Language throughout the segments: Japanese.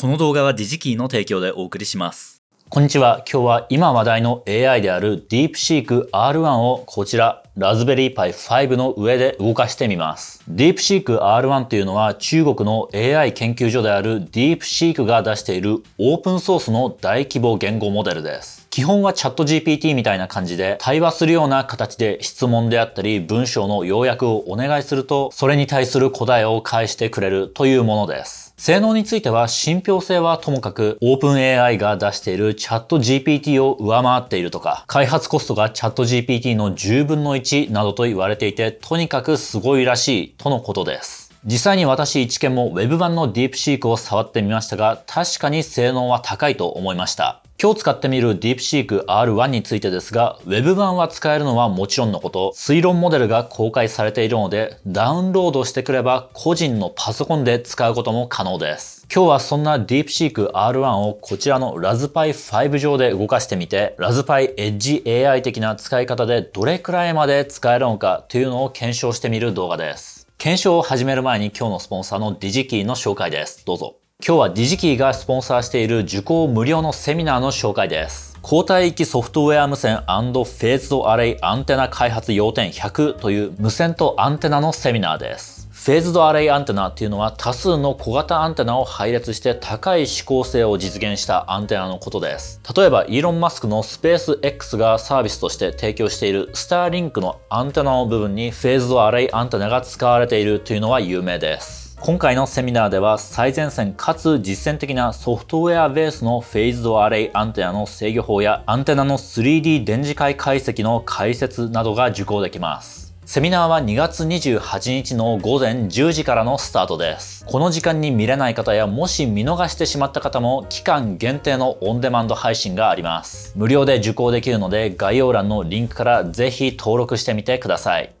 この動画はディジキーの提供でお送りします。こんにちは。今日は今話題の AI である DeepSeek R1 をこちらラズベリーパイ5の上で動かしてみます。DeepSeek R1 というのは中国の AI 研究所である DeepSeek が出しているオープンソースの大規模言語モデルです。基本はチャット GPT みたいな感じで対話するような形で質問であったり文章の要約をお願いするとそれに対する答えを返してくれるというものです。性能については信憑性はともかく OpenAI が出しているチャット GPT を上回っているとか開発コストがチャット GPT の10分の1などと言われていてとにかくすごいらしいとのことです。実際に私一見も Web 版の DeepSeek を触ってみましたが、確かに性能は高いと思いました。今日使ってみる DeepSeek R1 についてですが、Web 版は使えるのはもちろんのこと、推論モデルが公開されているので、ダウンロードしてくれば個人のパソコンで使うことも可能です。今日はそんな DeepSeek R1 をこちらの r a s p 5上で動かしてみて、r a s p e Edge AI 的な使い方でどれくらいまで使えるのかというのを検証してみる動画です。検証を始める前に今日のスポンサーのディジキーの紹介です。どうぞ。今日はディジキーがスポンサーしている受講無料のセミナーの紹介です。交代域ソフトウェア無線フェーズドアレイアンテナ開発要点100という無線とアンテナのセミナーです。フェーズドアレイアンテナっていうのは多数の小型アンテナを配列して高い指向性を実現したアンテナのことです。例えばイーロン・マスクのスペース X がサービスとして提供しているスターリンクのアンテナの部分にフェーズドアレイアンテナが使われているというのは有名です。今回のセミナーでは最前線かつ実践的なソフトウェアベースのフェイズドアレイアンテナの制御法やアンテナの 3D 電磁界解析の解説などが受講できます。セミナーは2月28日の午前10時からのスタートです。この時間に見れない方やもし見逃してしまった方も期間限定のオンデマンド配信があります。無料で受講できるので概要欄のリンクからぜひ登録してみてください。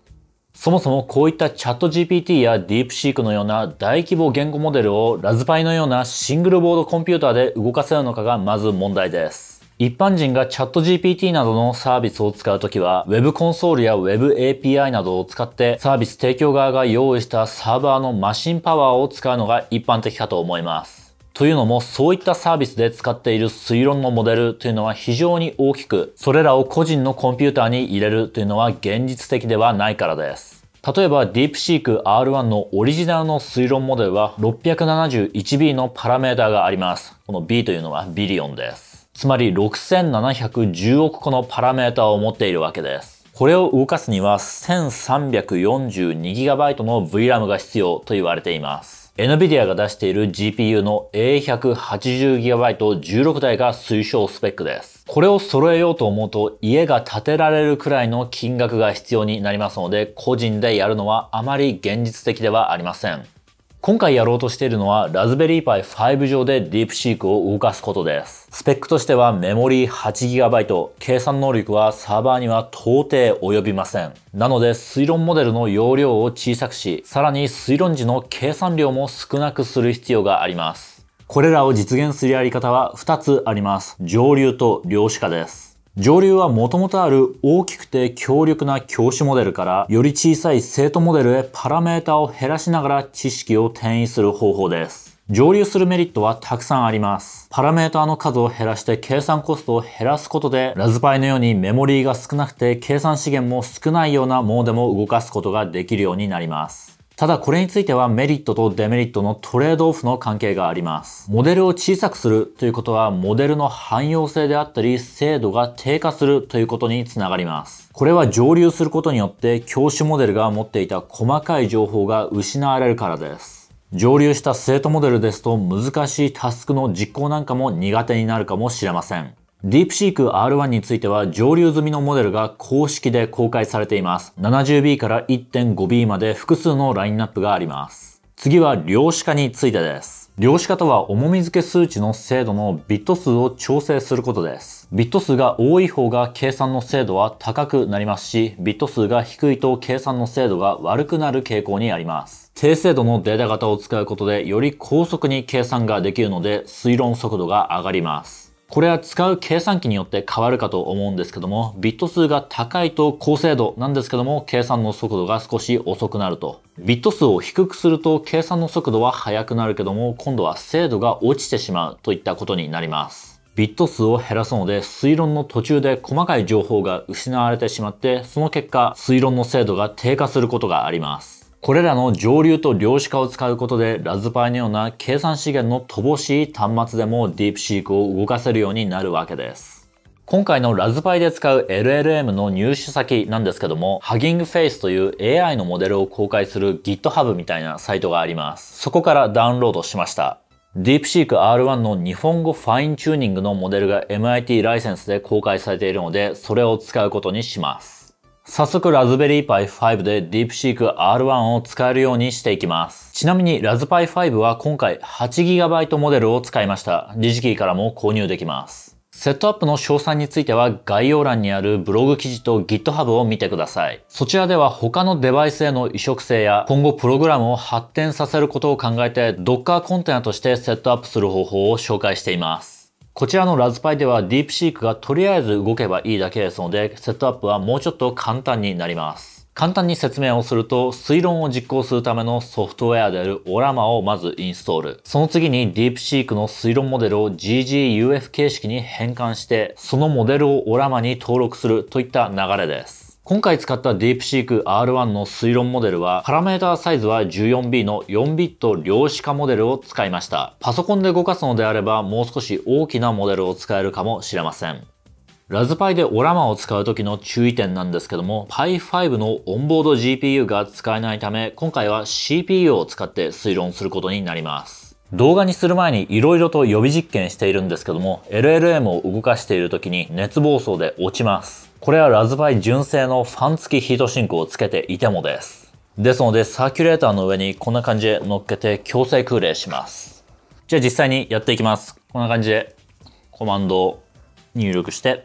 そもそもこういったチャット GPT や d e e p s e クのような大規模言語モデルをラズパイのようなシングルボードコンピューターで動かせるのかがまず問題です。一般人がチャット GPT などのサービスを使うときは、Web コンソールや Web API などを使ってサービス提供側が用意したサーバーのマシンパワーを使うのが一般的かと思います。というのも、そういったサービスで使っている推論のモデルというのは非常に大きく、それらを個人のコンピューターに入れるというのは現実的ではないからです。例えば DeepSeek R1 のオリジナルの推論モデルは 671B のパラメータがあります。この B というのはビリオンです。つまり6710億個のパラメータを持っているわけです。これを動かすには 1342GB の VRAM が必要と言われています。NVIDIA が出している GPU の A180GB16 台が推奨スペックです。これを揃えようと思うと家が建てられるくらいの金額が必要になりますので個人でやるのはあまり現実的ではありません。今回やろうとしているのは、ラズベリーパイ5上でディープシークを動かすことです。スペックとしてはメモリー 8GB、計算能力はサーバーには到底及びません。なので、推論モデルの容量を小さくし、さらに推論時の計算量も少なくする必要があります。これらを実現するやり方は2つあります。上流と量子化です。上流はもともとある大きくて強力な教師モデルからより小さい生徒モデルへパラメータを減らしながら知識を転移する方法です。上流するメリットはたくさんあります。パラメーターの数を減らして計算コストを減らすことで、ラズパイのようにメモリーが少なくて計算資源も少ないようなものでも動かすことができるようになります。ただこれについてはメリットとデメリットのトレードオフの関係があります。モデルを小さくするということはモデルの汎用性であったり精度が低下するということにつながります。これは上流することによって教師モデルが持っていた細かい情報が失われるからです。上流した生徒モデルですと難しいタスクの実行なんかも苦手になるかもしれません。ディープシーク R1 については上流済みのモデルが公式で公開されています。70B から 1.5B まで複数のラインナップがあります。次は量子化についてです。量子化とは重み付け数値の精度のビット数を調整することです。ビット数が多い方が計算の精度は高くなりますし、ビット数が低いと計算の精度が悪くなる傾向にあります。低精度のデータ型を使うことでより高速に計算ができるので推論速度が上がります。これは使う計算機によって変わるかと思うんですけども、ビット数が高いと高精度なんですけども、計算の速度が少し遅くなると。ビット数を低くすると計算の速度は速くなるけども、今度は精度が落ちてしまうといったことになります。ビット数を減らすので推論の途中で細かい情報が失われてしまってその結果推論の精度が低下することがありますこれらの上流と量子化を使うことで、ラズパイのような計算資源の乏しい端末でもディープシークを動かせるようになるわけです。今回のラズパイで使う LLM の入手先なんですけども、ハギングフェイスという AI のモデルを公開する GitHub みたいなサイトがあります。そこからダウンロードしました。ディープシーク R1 の日本語ファインチューニングのモデルが MIT ライセンスで公開されているので、それを使うことにします。早速ラズベリーパイ5でディープシーク R1 を使えるようにしていきます。ちなみにラズパイ5は今回 8GB モデルを使いました。ディジキーからも購入できます。セットアップの詳細については概要欄にあるブログ記事と GitHub を見てください。そちらでは他のデバイスへの移植性や今後プログラムを発展させることを考えて Docker コンテナとしてセットアップする方法を紹介しています。こちらのラズパイではディープシークがとりあえず動けばいいだけですので、セットアップはもうちょっと簡単になります。簡単に説明をすると、推論を実行するためのソフトウェアであるオラマをまずインストール。その次にディープシークの推論モデルを GGUF 形式に変換して、そのモデルをオラマに登録するといった流れです。今回使ったディープ e e k R1 の推論モデルは、パラメータサイズは 14B の4ビット量子化モデルを使いました。パソコンで動かすのであれば、もう少し大きなモデルを使えるかもしれません。ラズパイでオラマを使う時の注意点なんですけども、Pi5 のオンボード GPU が使えないため、今回は CPU を使って推論することになります。動画にする前に色々と予備実験しているんですけども、LLM を動かしている時に熱暴走で落ちます。これはラズバイ純正のファン付きヒートシンクをつけていてもです。ですのでサーキュレーターの上にこんな感じで乗っけて強制空冷します。じゃあ実際にやっていきます。こんな感じでコマンドを入力して、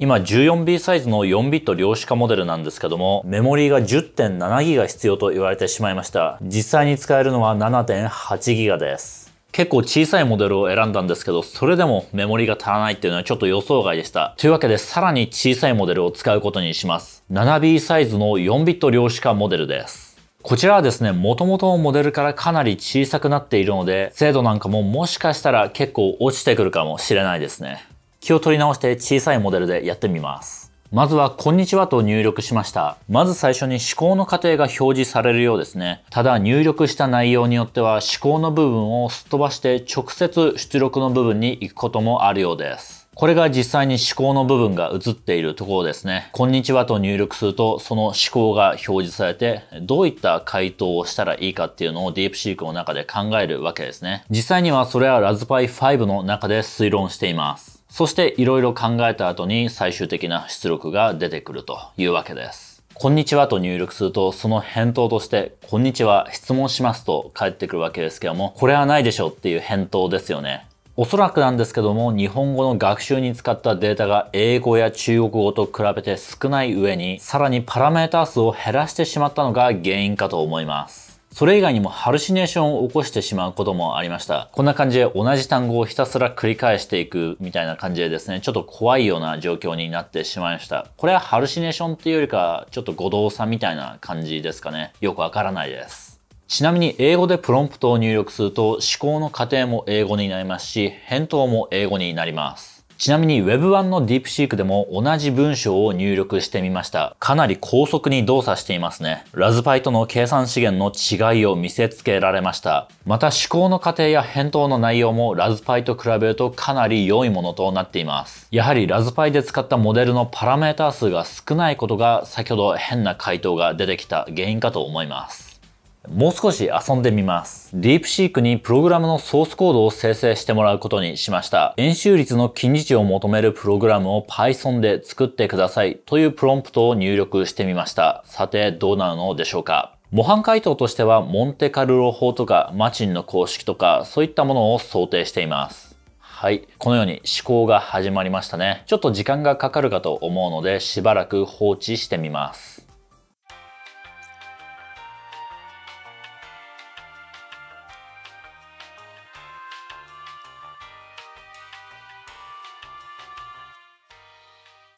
今 14B サイズの4ビット量子化モデルなんですけども、メモリーが 10.7GB 必要と言われてしまいました。実際に使えるのは 7.8GB です。結構小さいモデルを選んだんですけど、それでもメモリが足らないっていうのはちょっと予想外でした。というわけでさらに小さいモデルを使うことにします。7B サイズの4ビット量子化モデルです。こちらはですね、もともとのモデルからかなり小さくなっているので、精度なんかももしかしたら結構落ちてくるかもしれないですね。気を取り直して小さいモデルでやってみます。まずは、こんにちはと入力しました。まず最初に思考の過程が表示されるようですね。ただ、入力した内容によっては思考の部分をすっ飛ばして直接出力の部分に行くこともあるようです。これが実際に思考の部分が映っているところですね。こんにちはと入力すると、その思考が表示されて、どういった回答をしたらいいかっていうのをディープシークの中で考えるわけですね。実際にはそれはラズパイ5の中で推論しています。そしていろいろ考えた後に最終的な出力が出てくるというわけです。こんにちはと入力すると、その返答として、こんにちは、質問しますと返ってくるわけですけども、これはないでしょうっていう返答ですよね。おそらくなんですけども、日本語の学習に使ったデータが英語や中国語と比べて少ない上に、さらにパラメータ数を減らしてしまったのが原因かと思います。それ以外にもハルシネーションを起こしてしまうこともありました。こんな感じで同じ単語をひたすら繰り返していくみたいな感じでですね、ちょっと怖いような状況になってしまいました。これはハルシネーションっていうよりか、ちょっと誤動作みたいな感じですかね。よくわからないです。ちなみに英語でプロンプトを入力すると思考の過程も英語になりますし、返答も英語になります。ちなみに Web1 の DeepSeek でも同じ文章を入力してみました。かなり高速に動作していますね。ラズパイとの計算資源の違いを見せつけられました。また思考の過程や返答の内容もラズパイと比べるとかなり良いものとなっています。やはりラズパイで使ったモデルのパラメータ数が少ないことが先ほど変な回答が出てきた原因かと思います。もう少し遊んでみます。ディープシークにプログラムのソースコードを生成してもらうことにしました。演習率の近似値を求めるプログラムを Python で作ってくださいというプロンプトを入力してみました。さて、どうなるのでしょうか模範解答としては、モンテカルロ法とか、マチンの公式とか、そういったものを想定しています。はい。このように思考が始まりましたね。ちょっと時間がかかるかと思うので、しばらく放置してみます。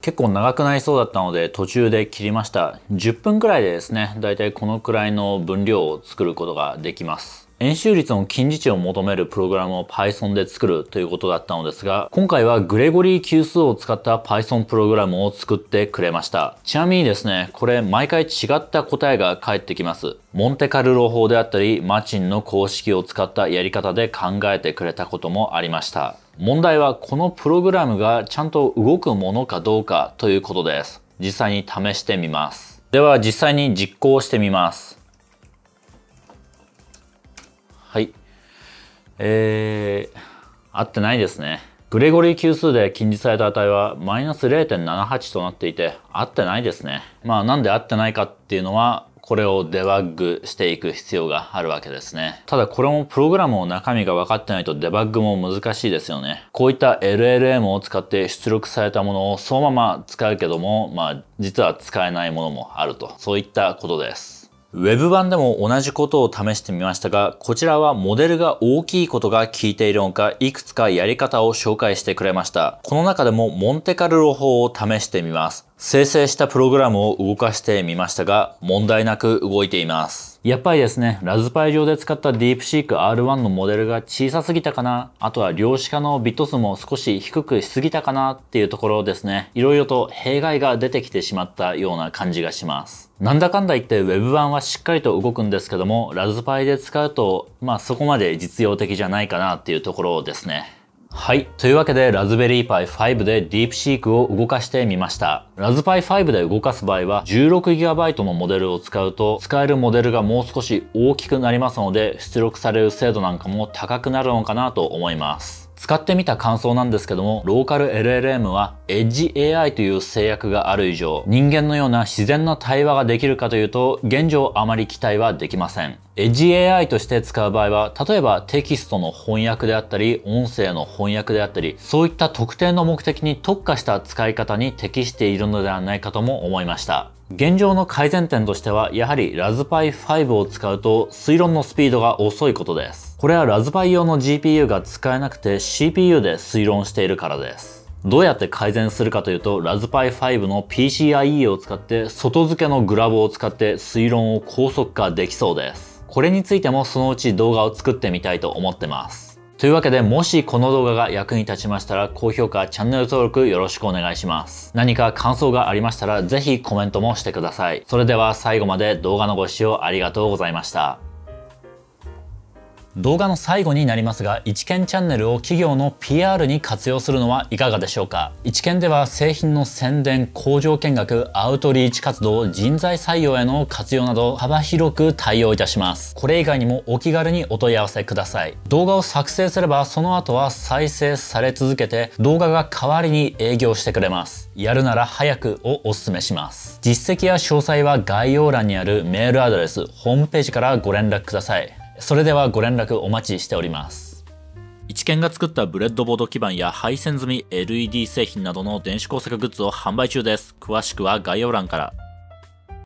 結構長くなりそうだったので途中で切りました10分くらいでですねだいたいこのくらいの分量を作ることができます演習率の近似値を求めるプログラムを Python で作るということだったのですが、今回はグレゴリー級数を使った Python プログラムを作ってくれました。ちなみにですね、これ毎回違った答えが返ってきます。モンテカルロ法であったり、マチンの公式を使ったやり方で考えてくれたこともありました。問題はこのプログラムがちゃんと動くものかどうかということです。実際に試してみます。では実際に実行してみます。はい。えー、合ってないですね。グレゴリー級数で近似された値はマイナス0.78となっていて、合ってないですね。まあなんで合ってないかっていうのは、これをデバッグしていく必要があるわけですね。ただこれもプログラムの中身が分かってないとデバッグも難しいですよね。こういった LLM を使って出力されたものをそのまま使うけども、まあ実は使えないものもあると。そういったことです。Web 版でも同じことを試してみましたが、こちらはモデルが大きいことが効いているのか、いくつかやり方を紹介してくれました。この中でもモンテカルロ法を試してみます。生成したプログラムを動かしてみましたが、問題なく動いています。やっぱりですね、ラズパイ上で使ったディープシーク R1 のモデルが小さすぎたかな、あとは量子化のビット数も少し低くしすぎたかなっていうところですね、いろいろと弊害が出てきてしまったような感じがします。なんだかんだ言って Web 版はしっかりと動くんですけども、ラズパイで使うと、まあそこまで実用的じゃないかなっていうところですね。はい。というわけで、ラズベリーパイ5でディープシークを動かしてみました。ラズパイ5で動かす場合は、16GB のモデルを使うと、使えるモデルがもう少し大きくなりますので、出力される精度なんかも高くなるのかなと思います。使ってみた感想なんですけども、ローカル LLM は Edge AI という制約がある以上、人間のような自然な対話ができるかというと、現状あまり期待はできません。Edge AI として使う場合は、例えばテキストの翻訳であったり、音声の翻訳であったり、そういった特定の目的に特化した使い方に適しているのではないかとも思いました。現状の改善点としては、やはりラズパイ5を使うと推論のスピードが遅いことです。これはラズパイ用の GPU が使えなくて CPU で推論しているからです。どうやって改善するかというと、ラズパイ5の PCIe を使って外付けのグラボを使って推論を高速化できそうです。これについてもそのうち動画を作ってみたいと思ってます。というわけで、もしこの動画が役に立ちましたら、高評価、チャンネル登録よろしくお願いします。何か感想がありましたら、ぜひコメントもしてください。それでは最後まで動画のご視聴ありがとうございました。動画の最後になりますが一見チャンネルを企業の PR に活用するのはいかがでしょうか一見では製品の宣伝工場見学アウトリーチ活動人材採用への活用など幅広く対応いたしますこれ以外にもお気軽にお問い合わせください動画を作成すればその後は再生され続けて動画が代わりに営業してくれますやるなら早くをお勧めします実績や詳細は概要欄にあるメールアドレスホームページからご連絡くださいそれではご連絡お待ちしております。一見が作ったブレッドボード基板や配線済み LED 製品などの電子工作グッズを販売中です。詳しくは概要欄から。